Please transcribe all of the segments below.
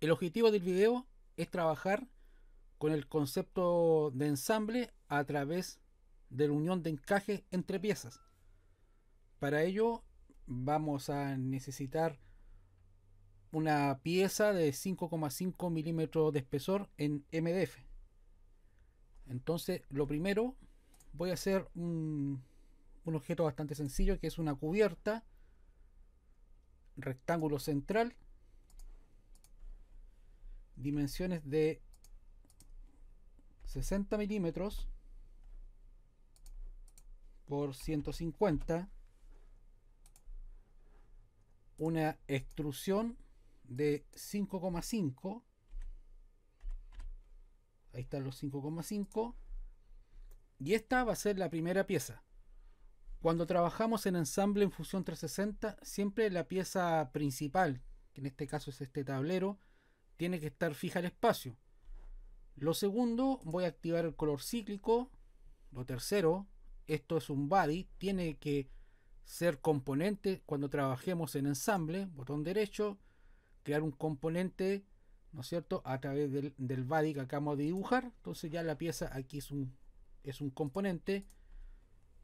El objetivo del video es trabajar con el concepto de ensamble a través de la unión de encaje entre piezas. Para ello vamos a necesitar una pieza de 5,5 milímetros de espesor en MDF. Entonces lo primero voy a hacer un, un objeto bastante sencillo que es una cubierta rectángulo central dimensiones de 60 milímetros por 150 una extrusión de 5,5 ahí están los 5,5 y esta va a ser la primera pieza cuando trabajamos en ensamble en fusión 360 siempre la pieza principal que en este caso es este tablero tiene que estar fija el espacio. Lo segundo, voy a activar el color cíclico. Lo tercero, esto es un body, tiene que ser componente cuando trabajemos en ensamble, botón derecho, crear un componente, ¿no es cierto?, a través del, body que acabamos de dibujar. Entonces ya la pieza aquí es un, es un componente.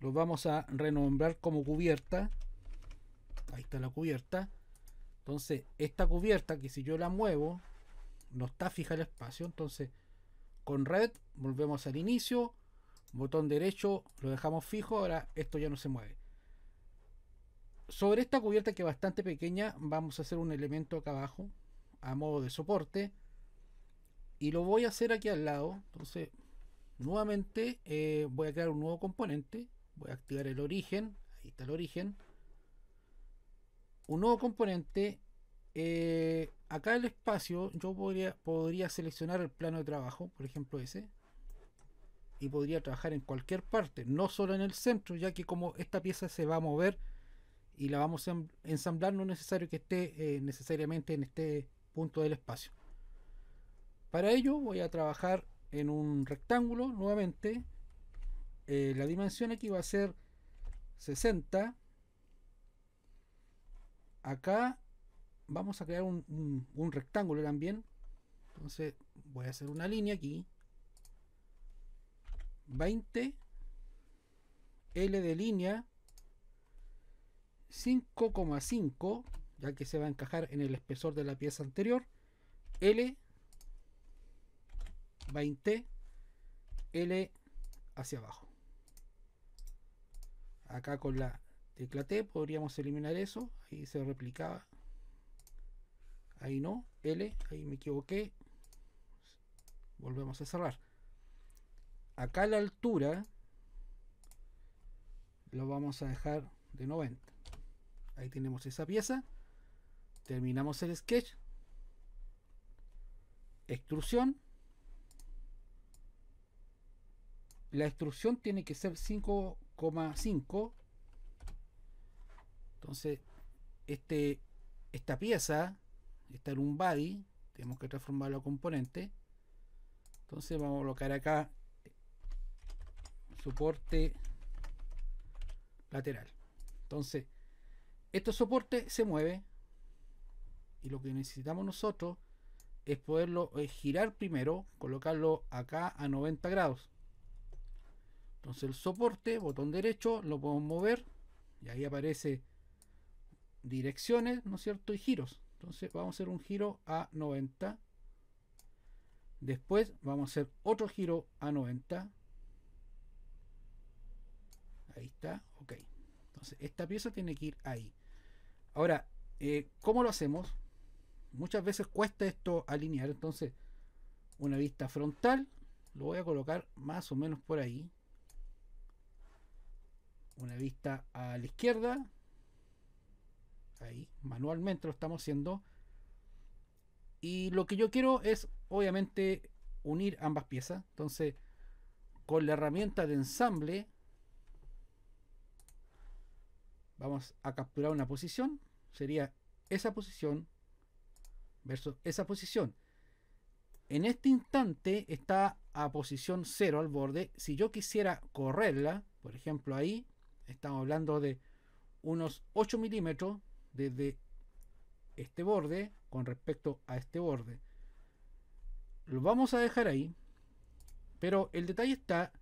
Lo vamos a renombrar como cubierta. Ahí está la cubierta. Entonces, esta cubierta que si yo la muevo, no está fija el espacio. Entonces, con red, volvemos al inicio, botón derecho, lo dejamos fijo, ahora esto ya no se mueve. Sobre esta cubierta que es bastante pequeña, vamos a hacer un elemento acá abajo, a modo de soporte. Y lo voy a hacer aquí al lado. Entonces, nuevamente eh, voy a crear un nuevo componente. Voy a activar el origen. Ahí está el origen. Un nuevo componente. Eh, acá el espacio yo podría, podría seleccionar el plano de trabajo, por ejemplo ese, y podría trabajar en cualquier parte, no solo en el centro, ya que como esta pieza se va a mover y la vamos a ensamblar, no es necesario que esté eh, necesariamente en este punto del espacio. Para ello voy a trabajar en un rectángulo nuevamente. Eh, la dimensión aquí va a ser 60. Acá vamos a crear un, rectángulo también. Entonces voy a hacer una línea aquí. 20. L de línea. 5,5. Ya que se va a encajar en el espesor de la pieza anterior. L. 20. L hacia abajo. Acá con la tecla T podríamos eliminar eso. Ahí se replicaba ahí no, L, ahí me equivoqué, volvemos a cerrar. Acá la altura lo vamos a dejar de 90. Ahí tenemos esa pieza. Terminamos el sketch. Extrusión. La extrusión tiene que ser 5,5. Entonces, este, esta pieza está en un body, tenemos que transformarlo a componente. Entonces vamos a colocar acá soporte lateral. Entonces, este soporte se mueve y lo que necesitamos nosotros es poderlo eh, girar primero, colocarlo acá a 90 grados. Entonces el soporte, botón derecho, lo podemos mover y ahí aparece direcciones, ¿no es cierto? Y giros. Entonces vamos a hacer un giro a 90. Después vamos a hacer otro giro a 90. Ahí está, ok. Entonces esta pieza tiene que ir ahí. Ahora, eh, ¿cómo lo hacemos? Muchas veces cuesta esto alinear, entonces una vista frontal, lo voy a colocar más o menos por ahí. Una vista a la izquierda, ahí, manualmente lo estamos haciendo. Y lo que yo quiero es, obviamente, unir ambas piezas. Entonces, con la herramienta de ensamble, vamos a capturar una posición. Sería esa posición versus esa posición. En este instante está a posición 0 al borde. Si yo quisiera correrla, por ejemplo ahí, estamos hablando de unos 8 milímetros, desde este borde con respecto a este borde. Lo vamos a dejar ahí, pero el detalle está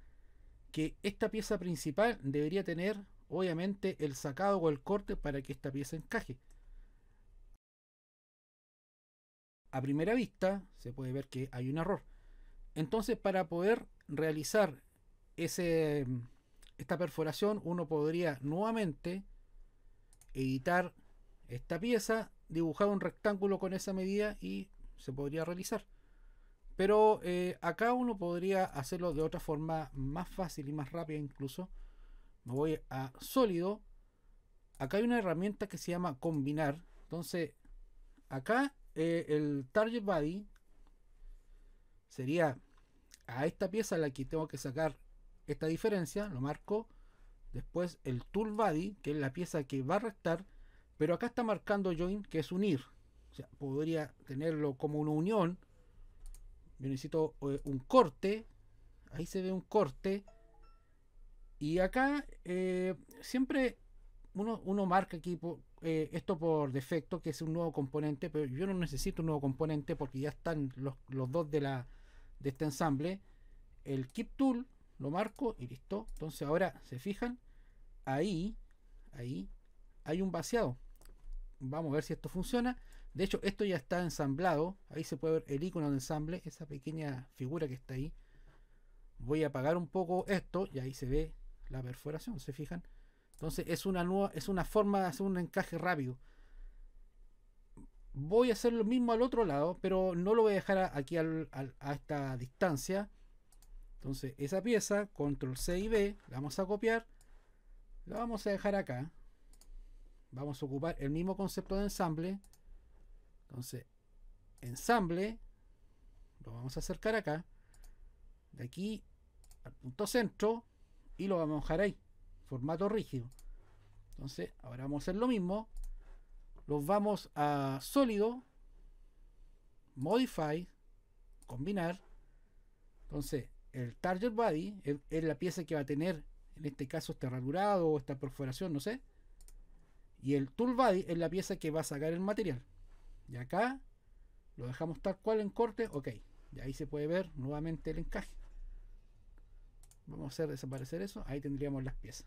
que esta pieza principal debería tener obviamente el sacado o el corte para que esta pieza encaje. A primera vista se puede ver que hay un error. Entonces para poder realizar ese, esta perforación uno podría nuevamente editar esta pieza dibujar un rectángulo con esa medida y se podría realizar. Pero eh, acá uno podría hacerlo de otra forma más fácil y más rápida incluso. Me voy a sólido. Acá hay una herramienta que se llama combinar. Entonces, acá eh, el target body sería a esta pieza la que tengo que sacar esta diferencia. Lo marco. Después el tool body, que es la pieza que va a restar. Pero acá está marcando join que es unir. O sea, podría tenerlo como una unión. Yo necesito eh, un corte. Ahí se ve un corte. Y acá eh, siempre uno, marca aquí eh, esto por defecto, que es un nuevo componente, pero yo no necesito un nuevo componente porque ya están los, los dos de, la, de este ensamble. El Keep Tool lo marco y listo. Entonces ahora se fijan, ahí, ahí hay un vaciado vamos a ver si esto funciona. De hecho, esto ya está ensamblado. Ahí se puede ver el icono de ensamble, esa pequeña figura que está ahí. Voy a apagar un poco esto y ahí se ve la perforación, ¿se fijan? Entonces es una es una forma de hacer un encaje rápido. Voy a hacer lo mismo al otro lado, pero no lo voy a dejar aquí a esta distancia. Entonces esa pieza, control C y B, la vamos a copiar. La vamos a dejar acá, vamos a ocupar el mismo concepto de ensamble. Entonces, ensamble, lo vamos a acercar acá, de aquí al punto centro, y lo vamos a dejar ahí, formato rígido. Entonces, ahora vamos a hacer lo mismo. Los vamos a sólido, modify, combinar. Entonces, el target body es la pieza que va a tener, en este caso, este radurado o esta perforación, no sé. Y el tool body es la pieza que va a sacar el material. Y acá lo dejamos tal cual en corte, ok. Y ahí se puede ver nuevamente el encaje. Vamos a hacer desaparecer eso. Ahí tendríamos las piezas.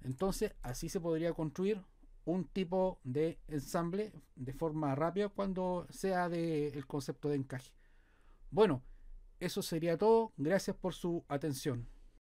Entonces, así se podría construir un tipo de ensamble de forma rápida cuando sea del concepto de encaje. Bueno, eso sería todo. Gracias por su atención.